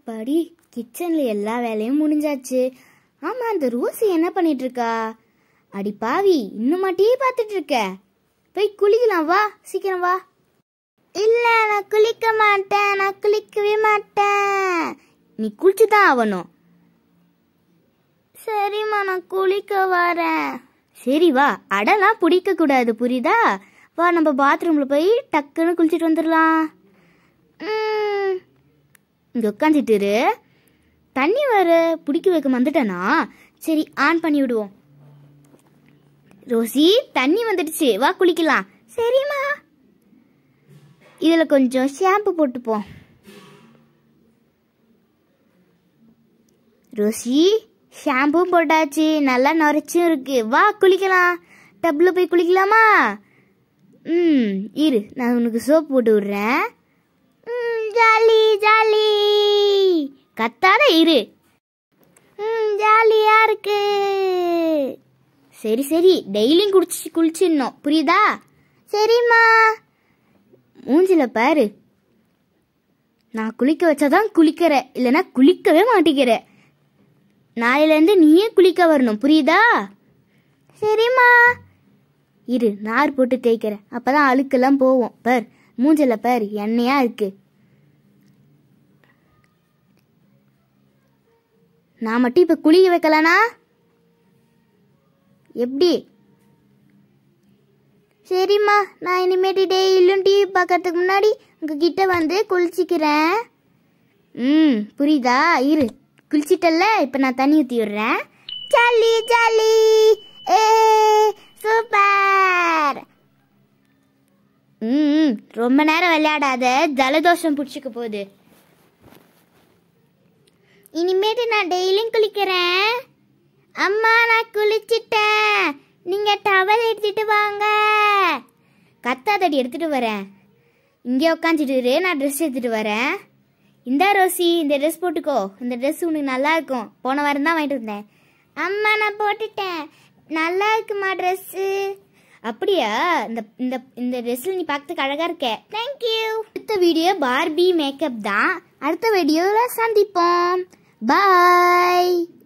அடப்பாடி கிச்சனில் எல்லா வேலையும் முடிஞ்சாச்சு ஆமாம் அந்த ரோசி என்ன பண்ணிட்டு இருக்கா அடி பாவி இன்னுமா டீ பாத்துட்டு இருக்க போய் குளிக்கலாம் வா சீக்கிரம் வா இல்லை நான் குளிக்க மாட்டேன் நான் குளிக்கவே மாட்டேன் நீ குளிச்சு தான் ஆகணும் சரிம்மா நான் குளிக்க வரேன் சரி வா அடலாம் பிடிக்க கூடாது புரியுதா வா நம்ம பாத்ரூமில் போய் டக்குன்னு குளிச்சுட்டு வந்துடலாம் இங்கே உட்காந்துட்டு தண்ணி வர பிடிக்க வைக்க வந்துட்டனா சரி ஆன் பண்ணி விடுவோம் ரோசி தண்ணி வந்துடுச்சு வா குளிக்கலாம் சரிம்மா இதில் கொஞ்சம் ஷாம்பு போட்டுப்போம் ரோசி ஷாம்பும் போட்டாச்சு நல்லா நுரைச்சும் இருக்கு வா குளிக்கலாம் டப்பில் போய் குளிக்கலாமா ம் இரு நான் உனக்கு சோப் போட்டு விடுறேன் ம் ஜாலி ஜாலி கத்தாத இரு ம் ஜாலியா இருக்கு சரி சரி டெய்லியும் குடிச்சு குளிச்சிடணும் புரியுதா சரிம்மா மூஞ்சில பாரு நான் குளிக்க வச்சாதான் குளிக்கிற இல்லைன்னா குளிக்கவே மாட்டேங்கிற இருந்து நீயே குளிக்க வரணும் புரியுதா சரிம்மா இரு நார் போட்டு தேய்க்கிற அப்போ தான் அழுக்கெல்லாம் போவோம் பார் மூஞ்சல பார் எண்ணெயாக இருக்குது நான் மட்டும் இப்போ குளிக்க வைக்கலனா எப்படி சரிம்மா நான் இனிமேட்டு டெய்லியும் டிவி பார்க்கறதுக்கு முன்னாடி கிட்ட வந்து குளிச்சிக்கிறேன் ம் புரியுதா இரு குளிச்சிட்டல்ல இப்போ நான் தண்ணி ஊற்றி விடுறேன் ஜாலி ஜாலி ஏ சூப்பர் ம் ரொம்ப நேரம் விளையாடாத ஜலதோஷம் பிடிச்சிக்க போகுது இனிமேட்டு நான் டெய்லியும் குளிக்கிறேன் அம்மா நான் குளிச்சிட்டேன் நீங்க டவல் எடுத்துட்டு வாங்க கத்தாதடி எடுத்துட்டு வரேன் இங்கே உட்காந்துட்டு நான் ட்ரெஸ் எடுத்துட்டு வரேன் இந்தா ரோசி இந்த ட்ரெஸ் போட்டுக்கோ இந்த ட்ரெஸ் உனக்கு நல்லா இருக்கும் போன வாரம் தான் வாங்கிட்டு வந்தேன் அம்மா நான் போட்டுட்டேன் நல்லா இருக்குமா ட்ரெஸ்ஸு அப்படியா இந்த இந்த இந்த ட்ரெஸ்ஸில் நீ பார்க்கறதுக்கு அழகாக இருக்க தேங்க்யூ அடுத்த வீடியோ பார்பி மேக்கப் தான் அடுத்த வீடியோவில் சந்திப்போம் Bye!